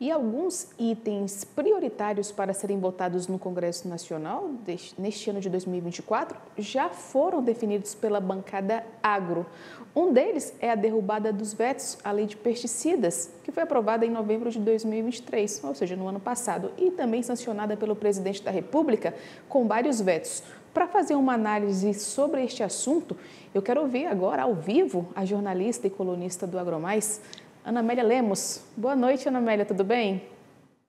E alguns itens prioritários para serem votados no Congresso Nacional neste ano de 2024 já foram definidos pela bancada agro. Um deles é a derrubada dos vetos à lei de pesticidas, que foi aprovada em novembro de 2023, ou seja, no ano passado, e também sancionada pelo presidente da República com vários vetos. Para fazer uma análise sobre este assunto, eu quero ouvir agora ao vivo a jornalista e colunista do Agromais, Ana Amélia Lemos. Boa noite, Ana Amélia, tudo bem?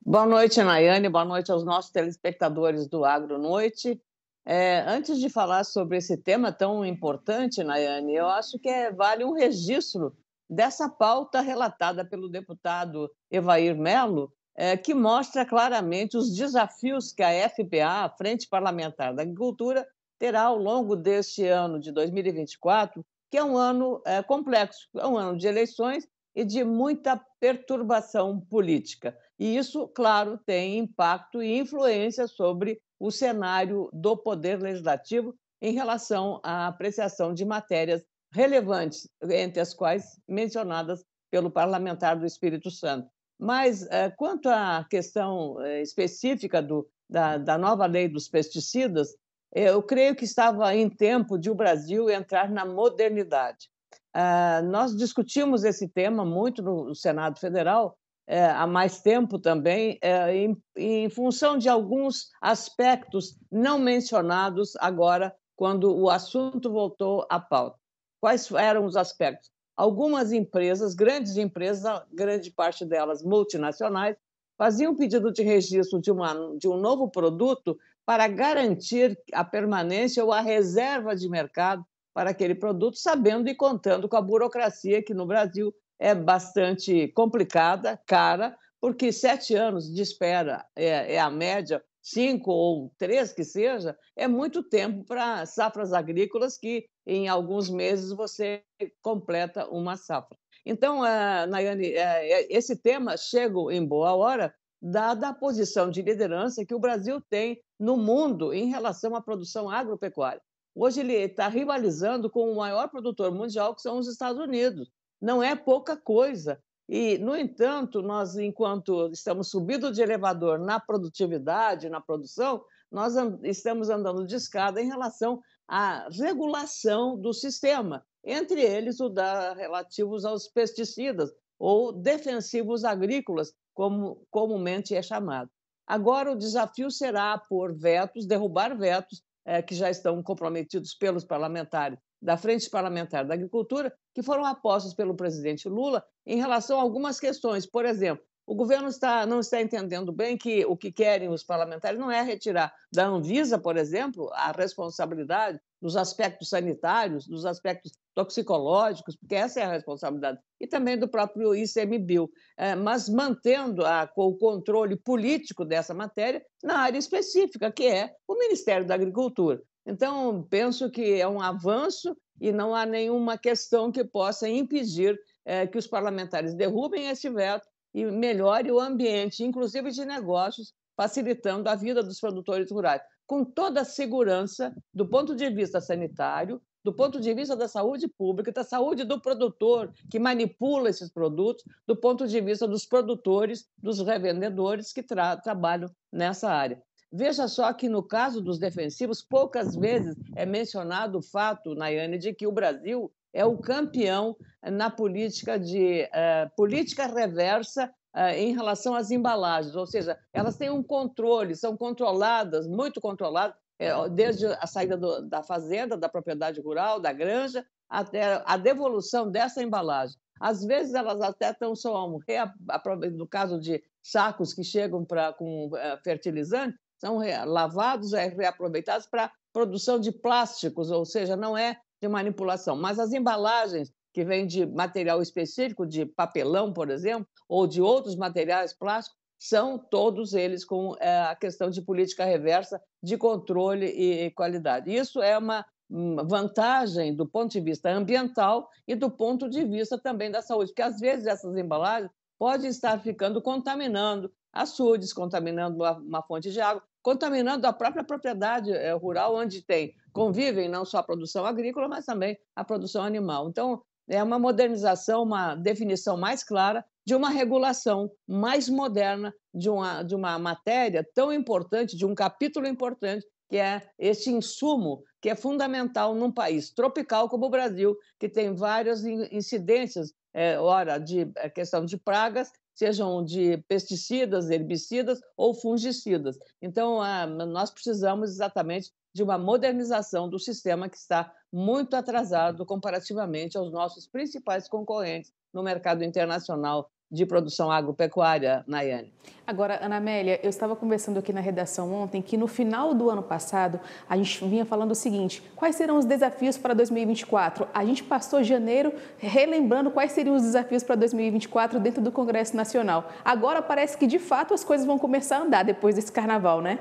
Boa noite, Nayane, boa noite aos nossos telespectadores do Agro Noite. É, antes de falar sobre esse tema tão importante, Nayane, eu acho que é, vale um registro dessa pauta relatada pelo deputado Evair Melo, é, que mostra claramente os desafios que a FPA, a Frente Parlamentar da Agricultura, terá ao longo deste ano de 2024, que é um ano é, complexo, é um ano de eleições e de muita perturbação política. E isso, claro, tem impacto e influência sobre o cenário do poder legislativo em relação à apreciação de matérias relevantes, entre as quais mencionadas pelo parlamentar do Espírito Santo. Mas, eh, quanto à questão eh, específica do, da, da nova lei dos pesticidas, eh, eu creio que estava em tempo de o Brasil entrar na modernidade. Ah, nós discutimos esse tema muito no Senado Federal eh, há mais tempo também, eh, em, em, função de alguns aspectos não mencionados agora, quando o assunto voltou à pauta. Quais eram os aspectos? Algumas empresas, grandes empresas, grande parte delas multinacionais, faziam pedido de registro de, uma, de um novo produto para garantir a permanência ou a reserva de mercado para aquele produto, sabendo e contando com a burocracia que no Brasil é bastante complicada, cara, porque sete anos de espera é, é a média, cinco ou três que seja, é muito tempo para safras agrícolas que em alguns meses você completa uma safra. Então, Nayane, é, é, esse tema chega em boa hora, dada a posição de liderança que o Brasil tem no mundo em relação à produção agropecuária. Hoje ele está rivalizando com o maior produtor mundial, que são os Estados Unidos. Não é pouca coisa. E, no entanto, nós, enquanto estamos subindo de elevador na produtividade, na produção, nós estamos andando de escada em relação à regulação do sistema, entre eles o da relativos aos pesticidas ou defensivos agrícolas, como comumente é chamado. Agora, o desafio será pôr vetos, derrubar vetos é, que já estão comprometidos pelos parlamentares da Frente Parlamentar da Agricultura, que foram apostos pelo presidente Lula em relação a algumas questões. Por exemplo, o governo está, não está entendendo bem que o que querem os parlamentares não é retirar da Anvisa, por exemplo, a responsabilidade dos aspectos sanitários, dos aspectos toxicológicos, porque essa é a responsabilidade, e também do próprio ICMBio, é, mas mantendo a, o controle político dessa matéria na área específica, que é o Ministério da Agricultura. Então, penso que é um avanço e não há nenhuma questão que possa impedir é, que os parlamentares derrubem esse veto e melhore o ambiente, inclusive de negócios, facilitando a vida dos produtores rurais, com toda a segurança do ponto de vista sanitário, do ponto de vista da saúde pública, da saúde do produtor que manipula esses produtos, do ponto de vista dos produtores, dos revendedores que tra trabalham nessa área. Veja só que no caso dos defensivos, poucas vezes é mencionado o fato, Nayane, de que o Brasil é o campeão eh, na política de uh, política reversa uh, em relação às embalagens, ou seja, elas têm um controle, são controladas, muito controladas, desde a saída do, da fazenda, da propriedade rural, da granja, até a devolução dessa embalagem. Às vezes elas até estão só no caso de sacos que chegam para com fertilizante, são lavados e é, reaproveitados para produção de plásticos, ou seja, não é de manipulação. Mas as embalagens que vêm de material específico, de papelão, por exemplo, ou de outros materiais plásticos, são todos eles com eh, a questão de política reversa, de controle e qualidade. Isso é uma hum, vantagem do ponto de vista ambiental e do ponto de vista também da saúde, porque às vezes essas embalagens podem estar ficando contaminando açudes, contaminando uma fonte de água, contaminando a própria propriedade eh, rural onde tem convivem não só a produção agrícola, mas também a produção animal. Então, é uma modernização, uma definição mais clara de uma regulação mais moderna de uma, de uma matéria tão importante, de um capítulo importante, que é esse insumo que é fundamental num país tropical como o Brasil, que tem várias incidências, é, ora, de eh, questão de pragas sejam de pesticidas, herbicidas ou fungicidas. Então, nós precisamos exatamente de uma modernização do sistema que está muito atrasado comparativamente aos nossos principais concorrentes no mercado internacional de produção agropecuária, Nayane. Agora, Ana Amélia, eu estava conversando aqui na redação ontem que no final do ano passado a gente vinha falando o seguinte: quais serão os desafios para 2024? A gente passou janeiro relembrando quais seriam os desafios para 2024 dentro do Congresso Nacional. Agora parece que de fato as coisas vão começar a andar depois desse carnaval, né?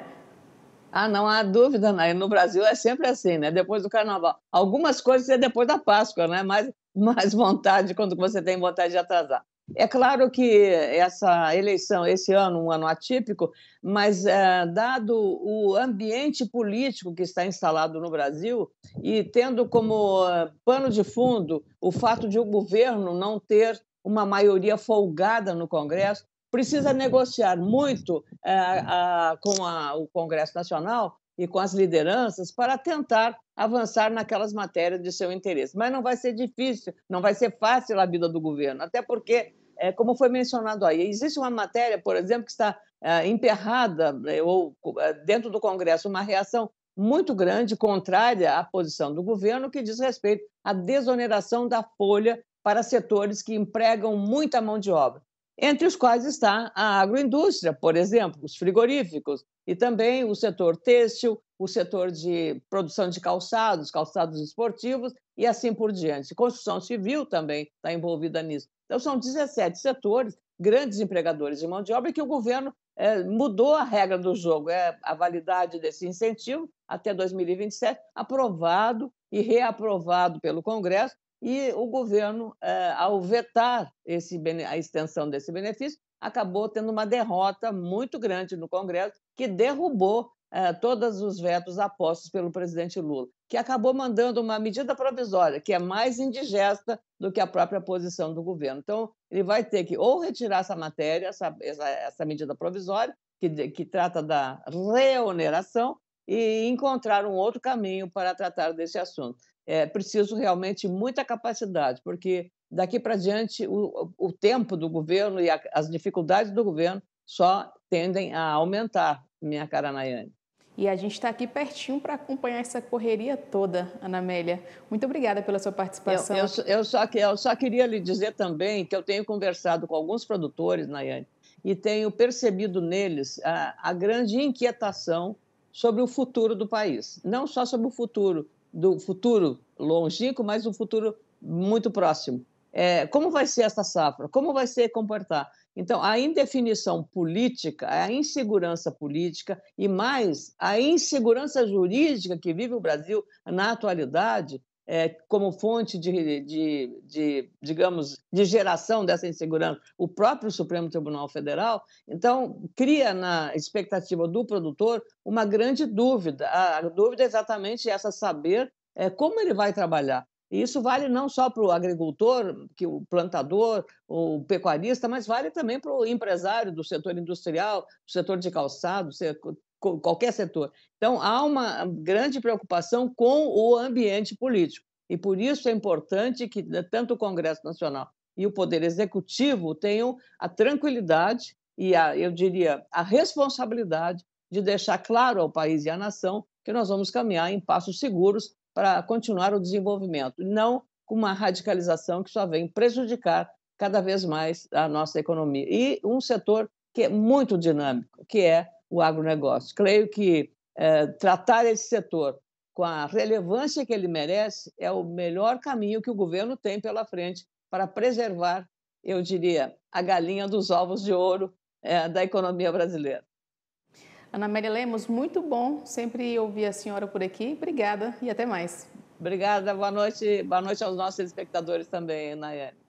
Ah, não há dúvida, né? No Brasil é sempre assim, né? Depois do carnaval. Algumas coisas é depois da Páscoa, né? Mais, mais vontade quando você tem vontade de atrasar. É claro que essa eleição, esse ano, um ano atípico, mas é, dado o ambiente político que está instalado no Brasil e tendo como eh, pano de fundo o fato de o governo não ter uma maioria folgada no Congresso, precisa negociar muito é, a, com a, o Congresso Nacional e com as lideranças para tentar avançar naquelas matérias de seu interesse. Mas não vai ser difícil, não vai ser fácil a vida do governo, até porque, é, como foi mencionado aí, existe uma matéria, por exemplo, que está é, emperrada é, ou dentro do Congresso uma reação muito grande contrária à posição do governo que diz respeito à desoneração da folha para setores que empregam muita mão de obra entre os quais está a agroindústria, por exemplo, os frigoríficos, e também o setor têxtil, o setor de produção de calçados, calçados esportivos e assim por diante. Construção civil também está envolvida nisso. Então, são 17 setores, grandes empregadores de mão de obra, que o governo é, mudou a regra do jogo, é a validade desse incentivo até 2027, aprovado e reaprovado pelo Congresso, e o governo, eh, ao vetar esse, a extensão desse benefício, acabou tendo uma derrota muito grande no Congresso, que derrubou eh, todos os vetos apostos pelo presidente Lula, que acabou mandando uma medida provisória, que é mais indigesta do que a própria posição do governo. Então, ele vai ter que ou retirar essa matéria, essa, essa, essa medida provisória, que, que trata da reoneração, e encontrar um outro caminho para tratar desse assunto. É preciso realmente muita capacidade, porque daqui para diante o, o, tempo do governo e a, as dificuldades do governo só tendem a aumentar, minha cara Nayane. E a gente está aqui pertinho para acompanhar essa correria toda, Ana Amélia. Muito obrigada pela sua participação. Eu, eu, eu, só, eu só queria lhe dizer também que eu tenho conversado com alguns produtores, Nayane, e tenho percebido neles a, a grande inquietação sobre o futuro do país. Não só sobre o futuro do futuro longínquo, mas o futuro muito próximo. É, como vai ser essa safra? Como vai se comportar? Então, a indefinição política, a insegurança política e mais a insegurança jurídica que vive o Brasil na atualidade é, como fonte de, de, de, digamos, de geração dessa insegurança, o próprio Supremo Tribunal Federal, então cria na expectativa do produtor uma grande dúvida. A, dúvida é exatamente essa, saber é, como ele vai trabalhar. E isso vale não só para o agricultor, que o plantador, o pecuarista, mas vale também para o empresário do setor industrial, do setor de calçado, qualquer setor. Então, há uma grande preocupação com o ambiente político. E por isso é importante que né, tanto o Congresso Nacional e o Poder Executivo tenham a tranquilidade e, a, eu diria, a responsabilidade de deixar claro ao país e à nação que nós vamos caminhar em passos seguros para continuar o desenvolvimento, não com uma radicalização que só vem prejudicar cada vez mais a nossa economia. E um setor que é muito dinâmico, que é o agronegócio. Creio que é, tratar esse setor com a relevância que ele merece, é o melhor caminho que o governo tem pela frente para preservar, eu diria, a galinha dos ovos de ouro é, da economia brasileira. Ana Maria Lemos, muito bom sempre ouvir a senhora por aqui. Obrigada e até mais. Obrigada, boa noite. Boa noite aos nossos espectadores também, Nayane.